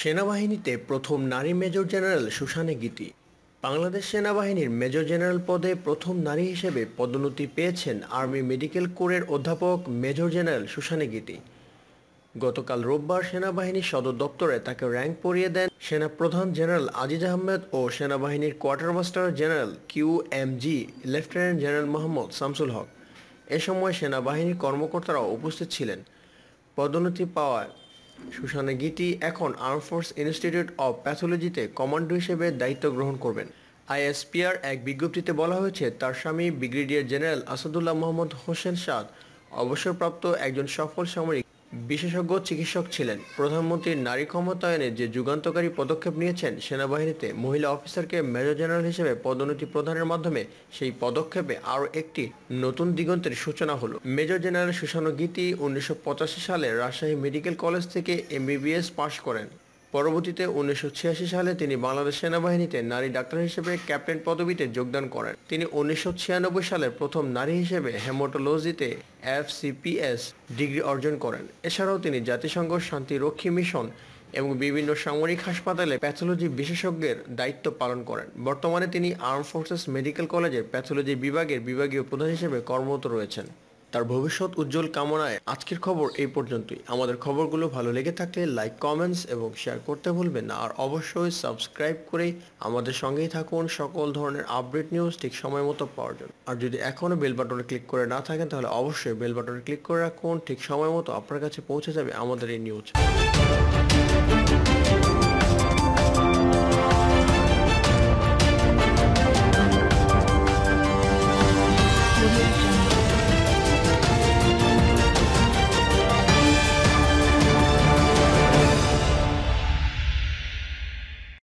সেনাবাহিনীতে প্রথম নারী মেজর জেনারেল সুশানে গীতি বাংলাদেশ সেনাবাহিনীর মেজর জেনারেল পদে প্রথম নারী হিসেবে পদোন্নতি পেয়েছেন আর্মি মেডিকেল কোরের অধ্যাপক মেজর জেনারেল সুশানে গীতি গতকাল রোববার সেনাবাহিনীর সদর দপ্তরে তাকে র্যাঙ্ক পরিয়ে দেন সেনা প্রধান জেনারেল আজিজ আহমেদ ও সেনাবাহিনীর master general Q M G lieutenant general Mohammad Shamsul Haque এ সময় সেনাবাহিনীর কর্মকর্তারাও উপস্থিত ছিলেন পদোন্নতি পাওয়ায় সুশানে গিটি এখন আর্মফোর্স ইনস্টিটিউট অব প্যাথোলজিতে কমান্ডো হিসেবে দায়িত্ব গ্রহণ করবেন আইএসপিআর এক বিজ্ঞপ্তিতে বলা হয়েছে তার স্বামী ব্রিগেডিয়ার জেনারেল আসাদুল্লাহ মোহাম্মদ হোসেন সাদ অবসরপ্রাপ্ত একজন সফল সামরিক বিশেষজ্ঞ চিকিৎসক ছিলেন প্রধানমন্ত্রীর নারী ক্ষমতায়নে যে যুগান্তকারী পদক্ষেপ নিয়েছেন সেনাবাহিনীতে মহিলা অফিসারকে মেজর জেনারেল হিসেবে পদোন্নতি প্রদানের মাধ্যমে সেই পদক্ষেপে আরও একটি নতুন দিগন্তের সূচনা হল মেজর জেনারেল সুষানো গীতি উনিশশো সালে রাজশাহী মেডিকেল কলেজ থেকে এমবিবিএস পাশ করেন পরবর্তীতে উনিশশো সালে তিনি বাংলাদেশ সেনাবাহিনীতে নারী ডাক্তার হিসেবে ক্যাপ্টেন পদবিতে যোগদান করেন তিনি উনিশশো সালে প্রথম নারী হিসেবে হেমোটোলজিতে এফ ডিগ্রি অর্জন করেন এছাড়াও তিনি জাতিসংঘ শান্তিরক্ষী মিশন এবং বিভিন্ন সামরিক হাসপাতালে প্যাথোলজি বিশেষজ্ঞের দায়িত্ব পালন করেন বর্তমানে তিনি আর্ম ফোর্সেস মেডিকেল কলেজের প্যাথোলজি বিভাগের বিভাগীয় প্রধান হিসেবে কর্মরত রয়েছেন তার ভবিষ্যৎ উজ্জ্বল কামনায় আজকের খবর এই পর্যন্তই আমাদের খবরগুলো ভালো লেগে থাকলে লাইক কমেন্টস এবং শেয়ার করতে ভুলবেন না আর অবশ্যই সাবস্ক্রাইব করে আমাদের সঙ্গেই থাকুন সকল ধরনের আপডেট নিউজ ঠিক সময় মতো পাওয়ার জন্য আর যদি এখনও বেল বাটনে ক্লিক করে না থাকেন তাহলে অবশ্যই বেল বাটনে ক্লিক করে রাখুন ঠিক সময় মতো আপনার কাছে পৌঁছে যাবে আমাদের এই নিউজ